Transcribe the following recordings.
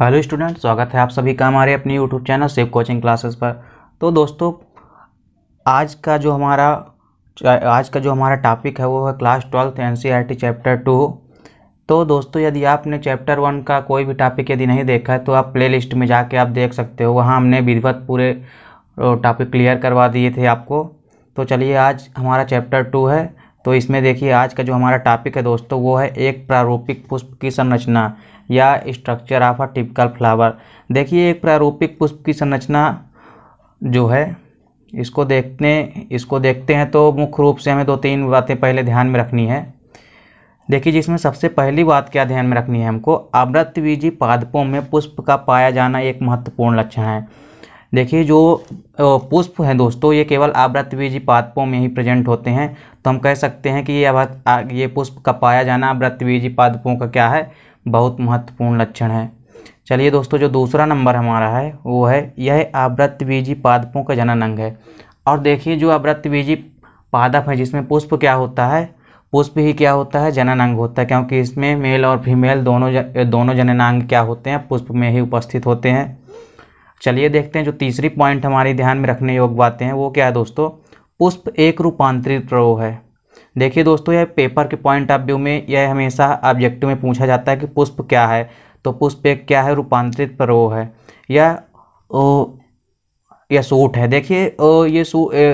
hello student स्वागत है आप सभी का हमारे अपने YouTube channel safe coaching classes पर तो दोस्तों आज का जो हमारा आज का जो हमारा टॉपिक है वो है class twelfth N chapter two तो दोस्तों यदि आपने चैप्टर वन का कोई भी टॉपिक यदि नहीं देखा है तो आप प्लेलिस्ट में जाके आप देख सकते हो वहाँ हमने विधिवत पूरे टॉपिक क्लियर करवा दिए थे आपको तो चलिए आज हमारा चैप्टर टू है तो इसमें देखिए आज का जो हमारा टॉपिक है दोस्तों वो है एक प्रारूपिक पुष्प की संरचना या structure of a typical flower देखिए एक प्रारूपिक पुष्प की संरचना जो है इसको देखने इसको देखते हैं तो मुख्य रूप से हमें दो तीन बातें पहले ध्यान में रखनी है देखिए जिसमें सबसे पहली बात क्या ध्यान में रखनी है हमको बीजी पादपों में पुष्प का पाया जाना एक महत्वपूर्ण लक्षण है देखिए जो पुष्प हैं दोस्तों ये केवल बीजी पादपों में ही प्रेजेंट होते हैं तो हम कह सकते हैं कि ये ये पुष्प का पाया जाना बीजी पादपों का क्या है बहुत महत्वपूर्ण लक्षण है चलिए दोस्तों जो दूसरा नंबर हमारा है वो है यह बीजी पादपों का जनन अंग है और देखिए जो बीजी पादप है जिसमें पुष्प क्या होता है पुष्प ही क्या होता है जनन अंग होता है क्योंकि इसमें मेल और फीमेल दोनों ज, दोनों जननांग क्या होते हैं पुष्प में ही उपस्थित होते हैं चलिए देखते हैं जो तीसरी पॉइंट हमारी ध्यान में रखने योग्य बातें हैं वो क्या है दोस्तों पुष्प एक रूपांतरित रोह है देखिए दोस्तों यह पेपर के पॉइंट ऑफ व्यू में यह हमेशा ऑब्जेक्टिव में पूछा जाता है कि पुष्प क्या है तो पुष्प एक क्या है रूपांतरित प्रो है ओ यह सूट है देखिए ये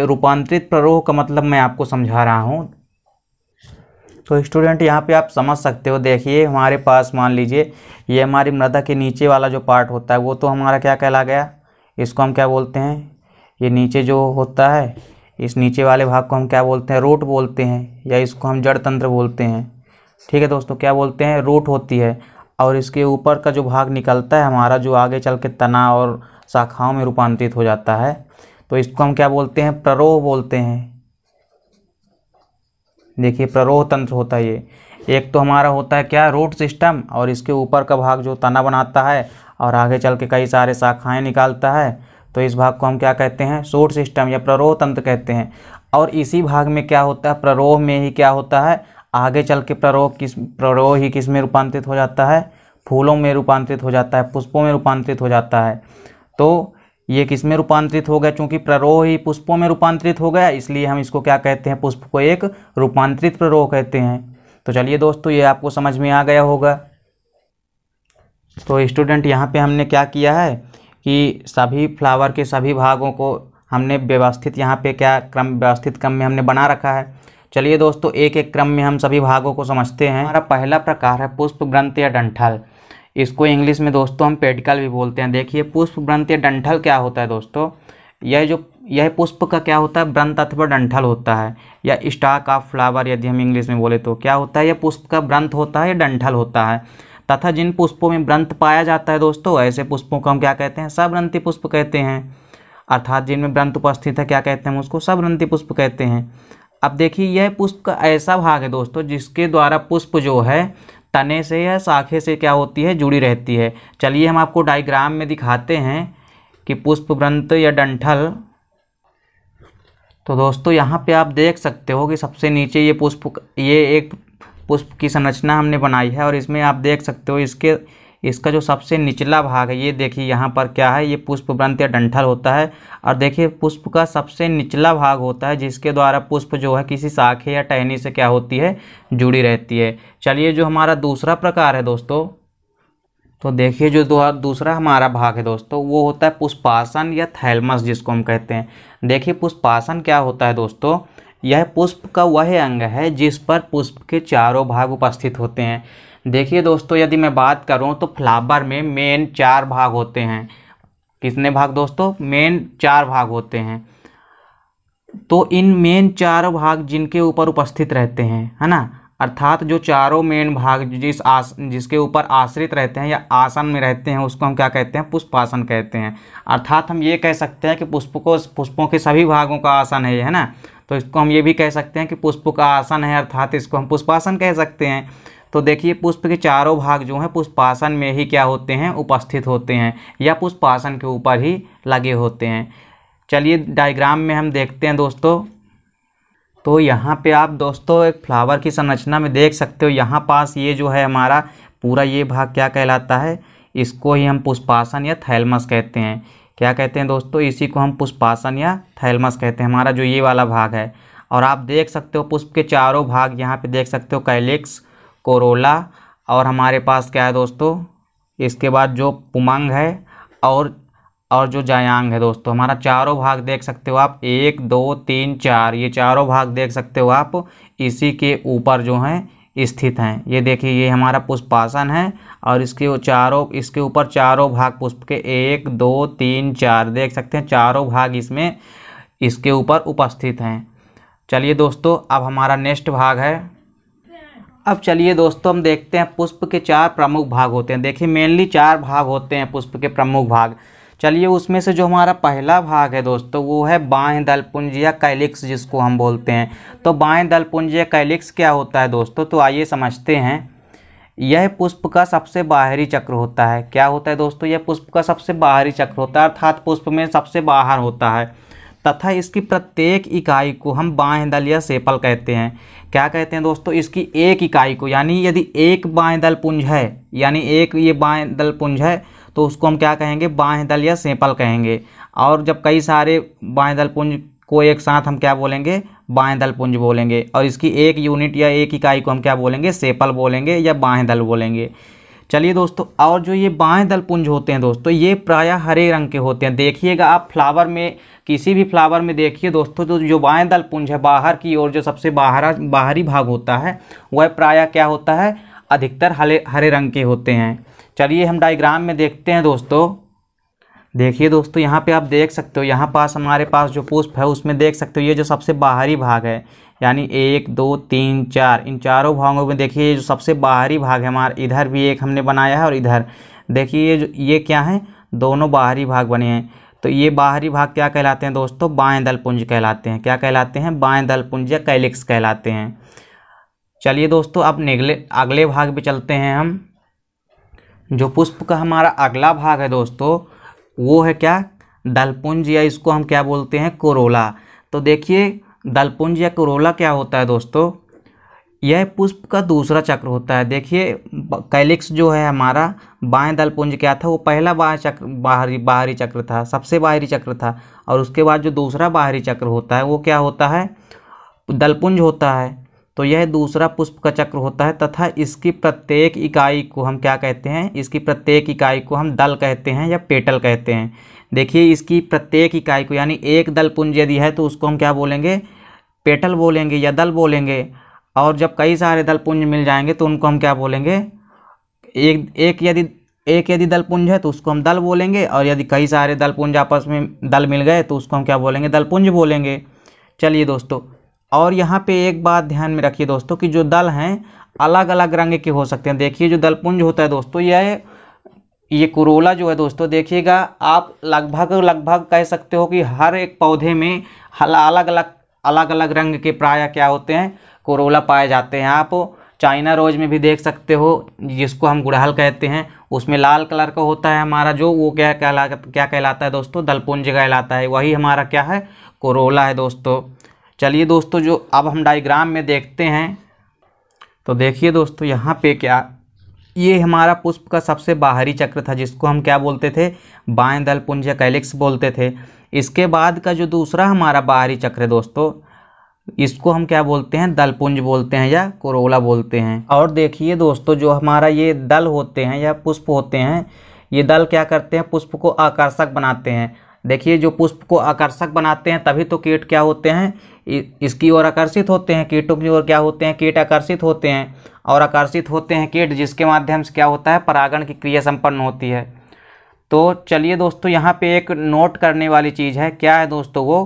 रूपांतरित प्ररोह का मतलब मैं आपको समझा रहा हूँ तो स्टूडेंट यहाँ पे आप समझ सकते हो देखिए हमारे पास मान लीजिए ये हमारी मृदा के नीचे वाला जो पार्ट होता है वो तो हमारा क्या कहला गया इसको हम क्या बोलते हैं ये नीचे जो होता है इस नीचे वाले भाग को हम क्या बोलते हैं रोट बोलते हैं या इसको हम जड़ तंत्र बोलते हैं ठीक है दोस्तों क्या बोलते हैं रोट होती है और इसके ऊपर का जो भाग निकलता है हमारा जो आगे चल के तना और शाखाओं में रूपांतरित हो जाता है तो इसको हम क्या बोलते हैं प्ररोह बोलते हैं देखिए प्ररोह तंत्र होता है ये एक तो हमारा होता है क्या रोट सिस्टम और इसके ऊपर का भाग जो तना बनाता है और आगे चल के कई सारे शाखाएँ निकालता है तो इस भाग को हम क्या कहते हैं सोट सिस्टम या प्ररोह तंत्र कहते हैं और इसी भाग में क्या होता है प्ररोह में ही क्या होता है आगे चल के प्ररोह किस प्ररोह ही किस में रूपांतरित हो जाता है फूलों में रूपांतरित हो जाता है पुष्पों में रूपांतरित हो जाता है तो ये किस में रूपांतरित हो गया चूँकि प्ररोह ही पुष्पों में रूपांतरित हो गया इसलिए हम इसको क्या कहते हैं पुष्प को एक रूपांतरित प्ररोह कहते हैं तो चलिए दोस्तों ये आपको समझ में आ गया होगा तो स्टूडेंट यहाँ पे हमने क्या किया है कि सभी फ्लावर के सभी भागों को हमने व्यवस्थित यहाँ पे क्या क्रम व्यवस्थित क्रम में हमने बना रखा है चलिए दोस्तों एक एक क्रम में हम सभी भागों को समझते हैं हमारा पहला प्रकार है पुष्प ग्रंथ या डंठल इसको इंग्लिश में दोस्तों हम पेडिकल भी बोलते हैं देखिए पुष्प ग्रंथ या डंठल क्या होता है दोस्तों यह जो यह पुष्प का क्या होता है ब्रंथ अथवा डंठल होता है या स्टाक ऑफ फ्लावर यदि हम इंग्लिश में बोले तो क्या होता है यह पुष्प का ब्रंथ होता है या डंठल होता है तथा जिन पुष्पों में व्रंथ पाया जाता है दोस्तों ऐसे पुष्पों को हम क्या कहते हैं सब्रंथि पुष्प कहते हैं अर्थात जिनमें व्रंथ उपस्थित है क्या कहते हैं उसको सब्रंथि पुष्प कहते हैं अब देखिए यह पुष्प का ऐसा भाग है दोस्तों जिसके द्वारा पुष्प जो है तने से या शाखे से क्या होती है जुड़ी रहती है चलिए हम आपको डायग्राम में दिखाते हैं कि पुष्प ग्रंथ या डंठल तो दोस्तों यहाँ पे आप देख सकते हो कि सबसे नीचे ये पुष्प ये एक पुष्प की संरचना हमने बनाई है और इसमें आप देख सकते हो इसके इसका जो सबसे निचला भाग है ये देखिए यहाँ पर क्या है ये पुष्प व्रंथ या डंठल होता है और देखिए पुष्प का सबसे निचला भाग होता है जिसके द्वारा पुष्प जो है किसी शाखे या टहनी से क्या होती है जुड़ी रहती है चलिए जो हमारा दूसरा प्रकार है दोस्तों तो देखिए जो दूसरा हमारा भाग है दोस्तों वो होता है पुष्पासन या थैलमस जिसको हम कहते हैं देखिए पुष्पासन क्या होता है दोस्तों यह पुष्प का वह अंग है जिस पर पुष्प के चारों भाग उपस्थित होते हैं देखिए दोस्तों यदि मैं बात करूं तो फ्लावर में मेन चार भाग होते हैं कितने भाग दोस्तों मेन चार भाग होते हैं तो इन मेन चार भाग जिनके ऊपर उपस्थित रहते हैं है ना अर्थात जो चारों मेन भाग जिस आस जिसके ऊपर आश्रित रहते हैं या आसन में रहते हैं उसको हम क्या कहते हैं पुष्पासन कहते हैं अर्थात हम ये कह सकते हैं कि पुष्प को पुष्पों के सभी भागों का आसन है ये है ना तो इसको हम ये भी कह सकते हैं कि पुष्प का आसन है अर्थात इसको हम पुष्पासन कह सकते हैं तो देखिए पुष्प के चारों भाग जो हैं पुष्पासन में ही क्या होते हैं उपस्थित होते हैं या पुष्पासन के ऊपर ही लगे होते हैं चलिए डायग्राम में हम देखते हैं दोस्तों तो यहाँ पे आप दोस्तों एक फ्लावर की संरचना में देख सकते हो यहाँ पास ये जो है हमारा पूरा ये भाग क्या कहलाता है इसको ही हम पुष्पासन या थैलमस कहते हैं क्या कहते हैं दोस्तों इसी को हम पुष्पासन या थैलमस कहते हैं हमारा जो ये वाला भाग है और आप देख सकते हो पुष्प के चारों भाग यहाँ पे देख सकते हो कैलिक्स कोरोला और हमारे पास क्या है दोस्तों इसके बाद जो पुमंग है और और जो जायांग है दोस्तों हमारा चारों भाग देख सकते हो आप एक दो तीन चार ये चारों भाग देख सकते हो आप इसी के ऊपर जो हैं स्थित हैं ये देखिए ये हमारा पुष्पासन है और इसके चारों इसके ऊपर चारों भाग पुष्प के एक दो तीन चार देख सकते हैं चारों भाग इसमें इसके ऊपर उपस्थित हैं चलिए दोस्तों अब हमारा नेक्स्ट भाग है अब चलिए दोस्तों हम देखते हैं पुष्प के चार प्रमुख भाग होते हैं देखिए मेनली चार भाग होते हैं पुष्प के प्रमुख भाग चलिए उसमें से जो हमारा पहला भाग है दोस्तों वो है बाएं दलपुंज या कैलिक्स जिसको हम बोलते हैं तो बाएं दलपुंज या कैलिक्स क्या होता है दोस्तों तो आइए समझते हैं यह पुष्प का सबसे बाहरी चक्र होता है क्या होता है दोस्तों यह पुष्प का सबसे बाहरी चक्र होता है अर्थात पुष्प में सबसे बाहर होता है तथा इसकी प्रत्येक इकाई को हम बाएं दल या सेपल कहते हैं क्या कहते हैं दोस्तों इसकी एक इकाई को यानी यदि एक बाएं दल पुंज है यानी एक ये बाएं दल पुंज है तो उसको हम क्या कहेंगे बाएँ दल या सेपल कहेंगे और जब कई सारे बाएँ दल पुंज को एक साथ हम क्या बोलेंगे बाएँ दल पुंज बोलेंगे और इसकी एक यूनिट या एक इकाई को हम क्या बोलेंगे सेपल बोलेंगे या बाएँ दल बोलेंगे चलिए दोस्तों और जो ये बाएँ दल पुंज होते हैं दोस्तों ये प्रायः हरे रंग के होते हैं देखिएगा आप फ्लावर में किसी भी फ्लावर में देखिए दोस्तों तो जो जो बाएँ दल पुंज है बाहर की ओर जो सबसे बाहर बाहरी भाग होता है वह प्रायः क्या होता है अधिकतर हरे हरे रंग के होते हैं चलिए हम डायग्राम में देखते हैं दोस्तों देखिए दोस्तों यहाँ पे आप देख सकते हो यहाँ पास हमारे पास जो पुष्प है उसमें देख सकते हो ये जो सबसे बाहरी भाग है यानी एक दो तीन चार इन चारों भागों में देखिए ये जो सबसे बाहरी भाग है हमारा इधर भी एक हमने बनाया है और इधर देखिए ये जो ये क्या है दोनों बाहरी भाग बने हैं तो ये बाहरी भाग क्या कहलाते हैं दोस्तों बाएँ दलपुंज कहलाते हैं क्या कहलाते हैं बाएँ दलपुंज या कैलिक्स कहलाते हैं चलिए दोस्तों अब निगले अगले भाग पर चलते हैं हम जो पुष्प का हमारा अगला भाग है दोस्तों वो है क्या दलपुंज या इसको हम क्या बोलते हैं कोरोला तो देखिए दलपुंज या कोरोला क्या होता है दोस्तों यह पुष्प का दूसरा चक्र होता है देखिए कैलिक्स जो है हमारा बाएं दलपुंज क्या था वो पहला बाएं चक्र बाहरी बाहरी चक्र था सबसे बाहरी चक्र था और उसके बाद जो दूसरा बाहरी चक्र होता है वो क्या होता है दलपुंज होता है तो यह दूसरा पुष्प का चक्र होता है तथा इसकी प्रत्येक इकाई को हम क्या कहते हैं इसकी प्रत्येक इकाई को हम दल कहते हैं या पेटल कहते हैं देखिए इसकी प्रत्येक इकाई को यानी एक दल पुंज यदि है तो उसको हम क्या बोलेंगे पेटल बोलेंगे या दल बोलेंगे और जब कई सारे दल पुंज मिल जाएंगे तो उनको हम क्या बोलेंगे एक एक यदि एक यदि दल पुंज है तो उसको हम दल बोलेंगे और यदि कई सारे दल पुंज आपस में दल मिल गए तो उसको हम क्या बोलेंगे दल पुंज बोलेंगे चलिए दोस्तों और यहाँ पे एक बात ध्यान में रखिए दोस्तों कि जो दल हैं अलग अलग रंग के हो सकते हैं देखिए जो दलपुंज होता है दोस्तों यह ये कुरोला जो है दोस्तों देखिएगा आप लगभग लगभग कह सकते हो कि हर एक पौधे में अलग अलग अलग अलग रंग के प्राय क्या होते हैं कुरोला पाए जाते हैं आप चाइना रोज में भी देख सकते हो जिसको हम गुड़हल कहते हैं उसमें लाल कलर का होता है हमारा जो वो क्या कहला क्या कहलाता है दोस्तों दलपुंज कहलाता है वही हमारा क्या है कोरोला है दोस्तों चलिए दोस्तों जो अब हम डायग्राम में देखते हैं तो देखिए दोस्तों यहाँ पे क्या ये हमारा पुष्प का सबसे बाहरी चक्र था जिसको हम क्या बोलते थे बाएं दल पुंज या कैलिक्स बोलते थे इसके बाद का जो दूसरा हमारा बाहरी चक्र है दोस्तों इसको हम क्या बोलते हैं दलपुंज बोलते हैं या कोरोला बोलते हैं और देखिए दोस्तों जो हमारा ये दल होते हैं या पुष्प होते हैं ये दल क्या करते हैं पुष्प को आकर्षक बनाते हैं देखिए जो पुष्प को आकर्षक बनाते हैं तभी तो कीट क्या होते हैं इसकी ओर आकर्षित होते हैं कीटों की ओर क्या होते हैं कीट आकर्षित होते हैं और आकर्षित होते हैं कीट जिसके माध्यम से क्या होता है परागण की क्रिया संपन्न होती है तो चलिए दोस्तों यहाँ पे एक नोट करने वाली चीज़ है क्या है दोस्तों वो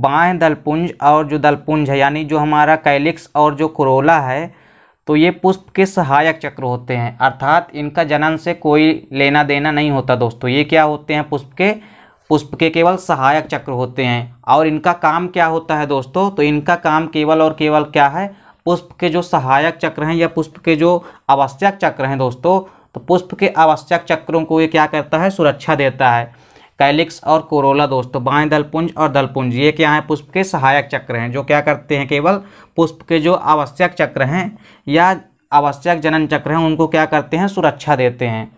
बाएं दलपुंज और जो दलपुंज है यानी जो हमारा कैलिक्स और जो कुरोला है तो ये पुष्प के सहायक चक्र होते हैं अर्थात इनका जनन से कोई लेना देना नहीं होता दोस्तों ये क्या होते हैं पुष्प के पुष्प के केवल सहायक चक्र होते हैं और इनका काम क्या होता है दोस्तों तो इनका काम केवल और केवल क्या है पुष्प के जो सहायक चक्र हैं या पुष्प के जो आवश्यक चक्र हैं दोस्तों तो पुष्प के आवश्यक चक्रों को ये क्या करता है सुरक्षा देता है कैलिक्स और कोरोला दोस्तों बाएँ दलपुंज और दलपुंज ये क्या है पुष्प के सहायक चक्र हैं जो क्या करते हैं केवल पुष्प के जो आवश्यक चक्र हैं या आवश्यक जनन चक्र हैं उनको क्या करते हैं सुरक्षा देते हैं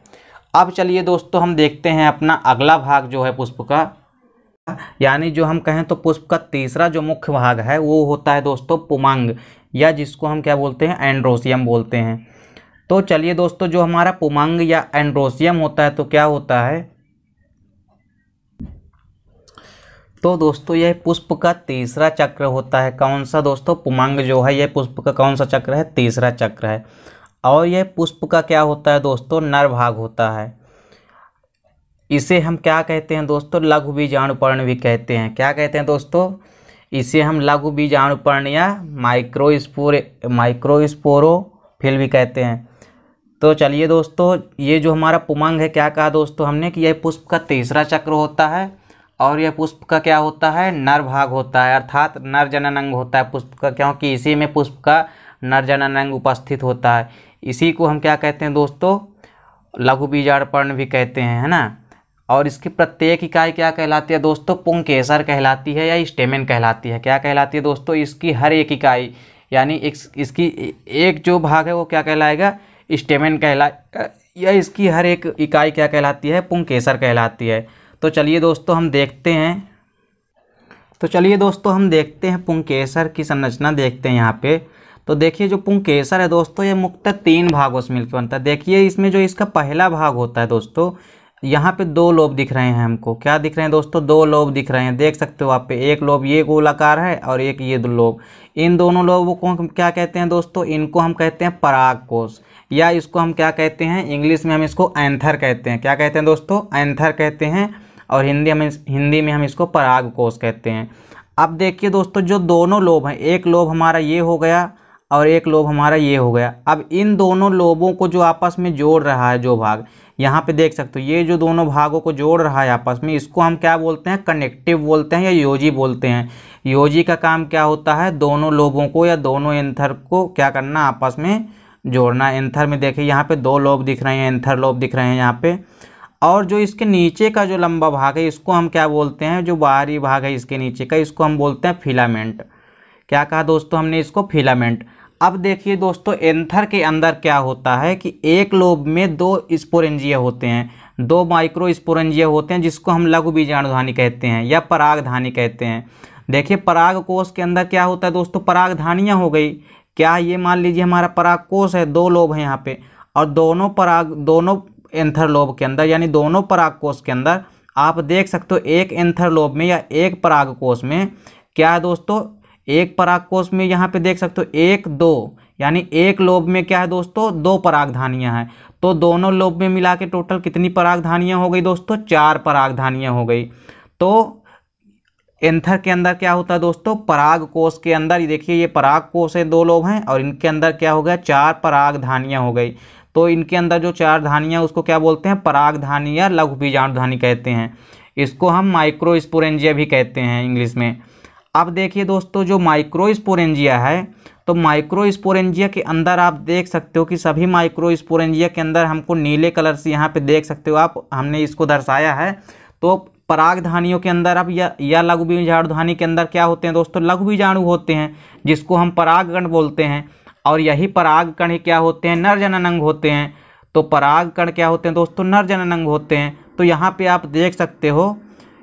अब चलिए दोस्तों हम देखते हैं अपना अगला भाग जो है पुष्प का यानी जो हम कहें तो पुष्प का तीसरा जो मुख्य भाग है वो होता है दोस्तों पुमांग या जिसको हम क्या बोलते हैं एंड्रोसियम बोलते हैं तो चलिए दोस्तों जो हमारा पुमांग या एंड्रोसियम होता है तो क्या होता है तो दोस्तों यह पुष्प का तीसरा चक्र होता है कौन सा दोस्तों पुमांग जो है यह पुष्प का कौन सा चक्र है तीसरा चक्र है और यह पुष्प का क्या होता है दोस्तों नर भाग होता है इसे हम क्या कहते हैं दोस्तों लघु बीजाणुपर्ण भी कहते हैं क्या कहते हैं दोस्तों इसे हम लघु बीजाणुपर्ण या माइक्रोस्पोर माइक्रोस्पोरो फिल भी कहते हैं तो चलिए दोस्तों ये जो हमारा पुमंग है क्या कहा दोस्तों हमने कि यह पुष्प का तीसरा चक्र होता है और यह पुष्प का क्या होता है नर भाग होता है अर्थात नर जनन अंग होता है पुष्प का क्योंकि इसी में पुष्प का नर जनन अंग उपस्थित होता है इसी को हम क्या कहते हैं दोस्तों लघु बीजार्पण भी कहते हैं है ना और इसकी प्रत्येक इकाई क्या कहलाती है दोस्तों पुंकेसर कहलाती है या स्टेमिन कहलाती है क्या कहलाती है दोस्तों इसकी हर एक इकाई यानी एक, इसकी एक जो भाग है वो क्या कहलाएगा स्टेमिन कहला या इसकी हर एक इकाई क्या कहलाती है पुंकेसर कहलाती है तो चलिए दोस्तों हम देखते हैं तो चलिए दोस्तों हम देखते हैं पुंकेसर की संरचना देखते हैं यहाँ पर तो देखिए जो पुंकेसर है दोस्तों ये मुख्य तीन भागों से मिलकर बनता है देखिए इसमें जो इसका पहला भाग होता है दोस्तों यहाँ पे दो लोब दिख रहे हैं हमको क्या दिख रहे हैं दोस्तों दो लोब दिख रहे हैं देख सकते हो आप पे एक लोब ये गोलाकार है और एक ये दो लोब इन दोनों लोबों को हम क्या कहते हैं दोस्तों इनको हम कहते हैं पराग कोश या इसको हम क्या कहते हैं इंग्लिश में हम इसको एंथर कहते हैं क्या कहते हैं दोस्तों एंथर कहते हैं और हिंदी हम हिंदी में हम इसको पराग कोश कहते हैं अब देखिए दोस्तों जो दोनों लोब हैं एक लोब हमारा ये हो गया और एक लोब हमारा ये हो गया अब इन दोनों लोबों को जो आपस में जोड़ रहा है जो भाग यहाँ पे देख सकते हो ये जो दोनों भागों को जोड़ रहा है आपस में इसको हम क्या बोलते हैं कनेक्टिव बोलते हैं या योजी बोलते हैं योजी का काम क्या होता है दोनों लोबों को या दोनों एंथर को क्या करना आपस में जोड़ना एंथर में देखिए यहाँ पे दो लोब दिख रहे हैं एंथर लोब दिख रहे हैं यहाँ पे और जो इसके नीचे का जो लंबा भाग है इसको हम क्या बोलते हैं जो बाहरी भाग है इसके नीचे का इसको हम बोलते हैं फिलामेंट क्या कहा दोस्तों हमने इसको फिलामेंट अब देखिए दोस्तों एंथर के अंदर क्या होता है कि एक लोब में दो स्पोरेंजिया होते हैं दो माइक्रो स्पोरेंजिया होते हैं जिसको हम लघु बीजाणुधानी कहते हैं या परागधानी कहते हैं देखिए पराग कोष के अंदर क्या होता है दोस्तों परागधानियाँ हो गई क्या ये मान लीजिए हमारा पराग कोष है दो लोब हैं यहाँ पे और दोनों पराग दोनों एंथर लोब के अंदर यानी दोनों पराग कोष के अंदर आप देख सकते हो एक एंथर लोब में या एक पराग कोष में क्या है दोस्तों एक पराग कोष में यहाँ पे देख सकते हो एक दो यानी एक लोब में क्या है दोस्तों दो परागधानियाँ हैं तो दोनों लोब में मिला के टोटल कितनी परागधानियाँ हो गई दोस्तों चार परागधानियाँ हो गई तो एंथर के अंदर क्या होता है दोस्तों पराग कोष के अंदर ये देखिए ये पराग कोष है दो लोग हैं और इनके अंदर क्या हो गया चार पराग धानियाँ हो गई तो इनके अंदर जो चार धानियाँ उसको क्या बोलते हैं पराग धानी या लघु बीजाणुधानी कहते हैं इसको हम माइक्रोस्पोरेंजिया भी कहते हैं इंग्लिश में अब देखिए दोस्तों जो माइक्रोस्पोरेंजिया है तो माइक्रोस्पोरेंजिया के अंदर आप देख सकते हो कि सभी माइक्रोस्पोरेंजिया के अंदर हमको नीले कलर से यहाँ पे देख सकते हो आप हमने इसको दर्शाया है तो परागधानियों के अंदर अब या, या लघु बीजाणुधानी के अंदर क्या होते हैं दोस्तों लघु बीजाणु होते हैं जिसको हम परागकण बोलते हैं और यही परागकण ही क्या होते हैं नर अंग होते हैं तो परागकण क्या होते हैं दोस्तों नर अंग होते हैं तो यहाँ पर आप देख सकते हो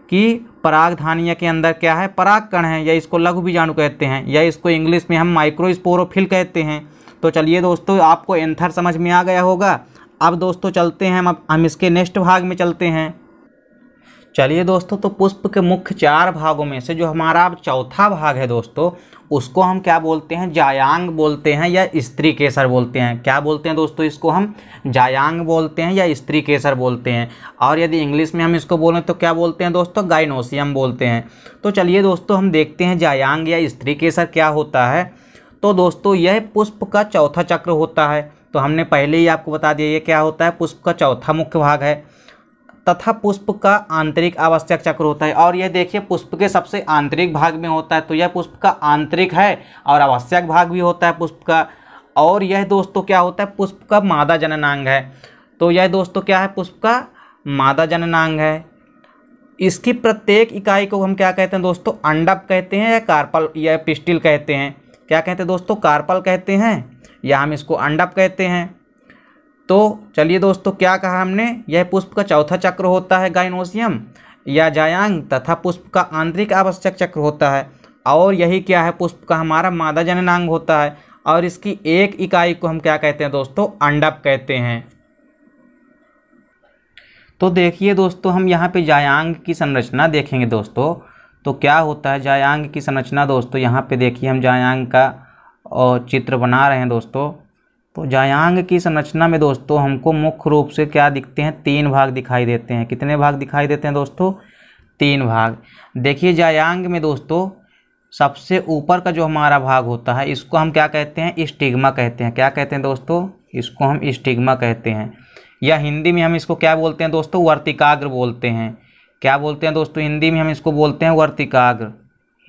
कि परागधानिया के अंदर क्या है पराग कण है या इसको लघु बीजाणु कहते हैं या इसको इंग्लिश में हम माइक्रोस्पोरोफिल कहते हैं तो चलिए दोस्तों आपको एंथर समझ में आ गया होगा अब दोस्तों चलते हैं हम अब हम इसके नेक्स्ट भाग में चलते हैं चलिए दोस्तों तो पुष्प के मुख्य चार भागों में से जो हमारा अब चौथा भाग है दोस्तों उसको हम क्या बोलते हैं जायांग बोलते हैं या स्त्री केसर बोलते हैं क्या बोलते हैं दोस्तों इसको हम जायांग बोलते हैं या स्त्री केसर बोलते हैं और यदि इंग्लिश में हम इसको बोलें तो क्या बोलते हैं दोस्तों गाइनोसियम बोलते हैं तो चलिए दोस्तों हम देखते हैं जायांग या स्त्री केसर क्या होता है तो दोस्तों यह पुष्प का चौथा चक्र होता है तो हमने पहले ही आपको बता दिया ये क्या होता है पुष्प का चौथा मुख्य भाग है तथा पुष्प का आंतरिक आवश्यक चक्र होता है और यह देखिए पुष्प के सबसे आंतरिक भाग में होता है तो यह पुष्प का आंतरिक है और आवश्यक भाग भी होता है पुष्प का और यह दोस्तों क्या होता है पुष्प का मादा जननांग है तो यह दोस्तों क्या है पुष्प का मादा जननांग है इसकी प्रत्येक इकाई को हम क्या कहते हैं दोस्तों अंडप कहते हैं या कार्पल या पिस्टिल कहते हैं क्या कहते हैं दोस्तों कार्पल कहते हैं या हम इसको अंडप कहते हैं तो चलिए दोस्तों क्या कहा हमने यह पुष्प का चौथा चक्र होता है गाइनोसियम या जायांग तथा पुष्प का आंतरिक आवश्यक चक्र होता है और यही क्या है पुष्प का हमारा मादा जननांग होता है और इसकी एक इकाई को हम क्या कहते हैं दोस्तों अंडप कहते हैं तो देखिए दोस्तों हम यहाँ पे जायांग की संरचना देखेंगे दोस्तों तो क्या होता है जायांग की संरचना दोस्तों यहाँ पे देखिए हम जायांग का चित्र बना रहे हैं दोस्तों तो जायांग की संरचना में दोस्तों हमको मुख्य रूप से क्या दिखते हैं तीन भाग दिखाई देते हैं कितने भाग दिखाई देते हैं दोस्तों तीन भाग देखिए जायांग में दोस्तों सबसे ऊपर का जो हमारा भाग होता है इसको हम क्या कहते हैं स्टिग्मा कहते हैं क्या कहते हैं दोस्तों इसको हम स्टिग्मा कहते हैं या हिंदी में हम इसको क्या बोलते हैं दोस्तों वर्तिकाग्र बोलते हैं क्या बोलते हैं दोस्तों हिंदी में हम इसको बोलते हैं वर्तिकाग्र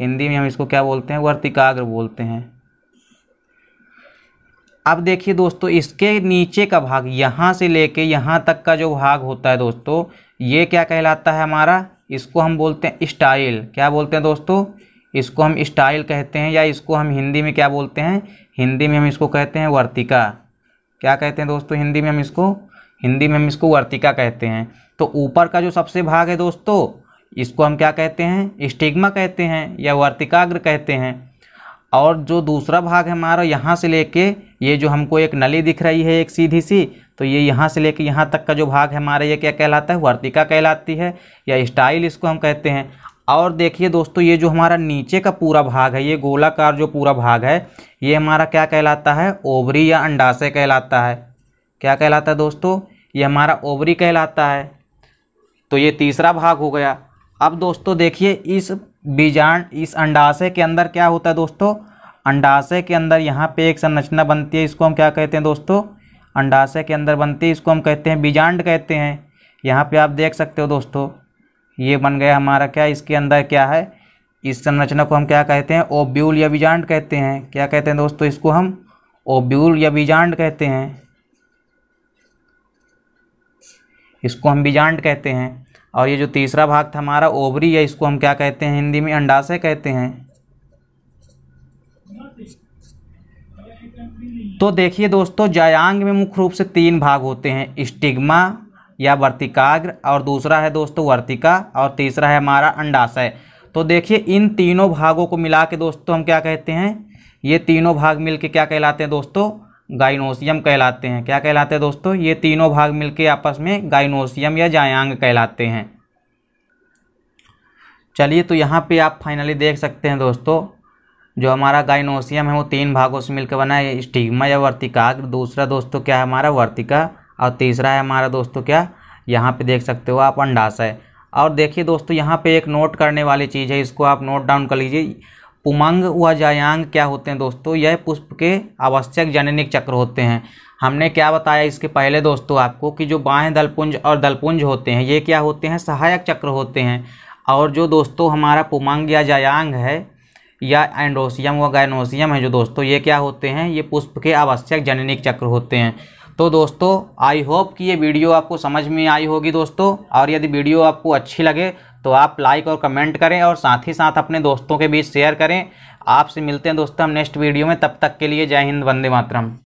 हिंदी में हम इसको क्या बोलते हैं वर्तिकाग्र बोलते हैं अब देखिए दोस्तों इसके नीचे का भाग यहाँ से लेके यहाँ तक का जो भाग होता है दोस्तों ये क्या कहलाता है हमारा इसको हम बोलते हैं स्टाइल क्या बोलते हैं दोस्तों इसको हम स्टाइल कहते हैं या इसको हम हिंदी में क्या बोलते हैं हिंदी में हम इसको कहते हैं वर्तिका क्या कहते हैं दोस्तों हिंदी में हम इसको हिंदी में हम इसको वर्तिका कहते हैं तो ऊपर का जो सबसे भाग है दोस्तों इसको हम क्या कहते हैं स्टिग्मा कहते हैं या वर्तिकाग्र कहते हैं और जो दूसरा भाग है हमारा यहाँ से लेके ये जो हमको एक नली दिख रही है एक सीधी सी तो ये यहाँ से लेके यहाँ तक का जो भाग है हमारा ये क्या कहलाता है वर्तिका कहलाती है या स्टाइल इसको हम कहते हैं और देखिए दोस्तों ये जो हमारा नीचे का पूरा भाग है ये गोलाकार जो पूरा भाग है ये हमारा क्या कहलाता है ओवरी या अंडाशय कहलाता है क्या कहलाता है दोस्तों ये हमारा ओवरी कहलाता है तो ये तीसरा भाग हो गया अब दोस्तों देखिए इस बीजांड इस अंडाशय के अंदर क्या होता है दोस्तों अंडाशय के अंदर यहाँ पे एक संरचना बनती है इसको हम क्या कहते हैं दोस्तों अंडाशय के अंदर बनती है इसको हम कहते हैं बीजांड कहते हैं यहाँ पे आप देख सकते हो दोस्तों ये बन गया हमारा क्या इसके अंदर क्या है इस संरचना को हम क्या कहते हैं ओब्यूल या बीजांड कहते हैं क्या कहते हैं दोस्तों इसको हम ओब्यूल या बीजांड कहते हैं इसको हम बीजांड कहते हैं और ये जो तीसरा भाग था हमारा ओवरी है इसको हम क्या कहते हैं हिंदी में अंडाशय कहते हैं तो देखिए दोस्तों जायांग में मुख्य रूप से तीन भाग होते हैं स्टिग्मा या वर्तिकाग्र और दूसरा है दोस्तों वर्तिका और तीसरा है हमारा अंडाशय तो देखिए इन तीनों भागों को मिला के दोस्तों हम क्या कहते हैं ये तीनों भाग मिलके क्या कहलाते हैं दोस्तों गाइनोसियम कहलाते हैं क्या कहलाते हैं दोस्तों ये तीनों भाग मिलके आपस में गाइनोसियम या जायांग कहलाते हैं चलिए तो यहाँ पे आप फाइनली देख सकते हैं दोस्तों जो हमारा गाइनोसियम है वो तीन भागों से मिलकर बना है स्टिग्मा या वर्तिकाग्र दूसरा दोस्तों क्या है हमारा वर्तिका और तीसरा है हमारा दोस्तों क्या यहाँ पे देख सकते हो आप अंडाशय और देखिए दोस्तों यहाँ पे एक नोट करने वाली चीज़ है इसको आप नोट डाउन कर लीजिए पुमंग व जायांग क्या होते हैं दोस्तों यह पुष्प के आवश्यक जननिक चक्र होते हैं हमने क्या बताया इसके पहले दोस्तों आपको कि जो बाएं दलपुंज और दलपुंज होते हैं ये क्या होते हैं सहायक चक्र होते हैं और जो दोस्तों हमारा पुमंग या जायांग है या एंडोसियम व गायनोसियम है जो दोस्तों ये क्या होते हैं ये पुष्प के आवश्यक जननिक चक्र होते हैं तो दोस्तों आई होप कि ये वीडियो आपको समझ में आई होगी दोस्तों और यदि वीडियो आपको अच्छी लगे तो आप लाइक और कमेंट करें और साथ ही साथ अपने दोस्तों के बीच शेयर करें आपसे मिलते हैं दोस्तों हम नेक्स्ट वीडियो में तब तक के लिए जय हिंद वंदे मातरम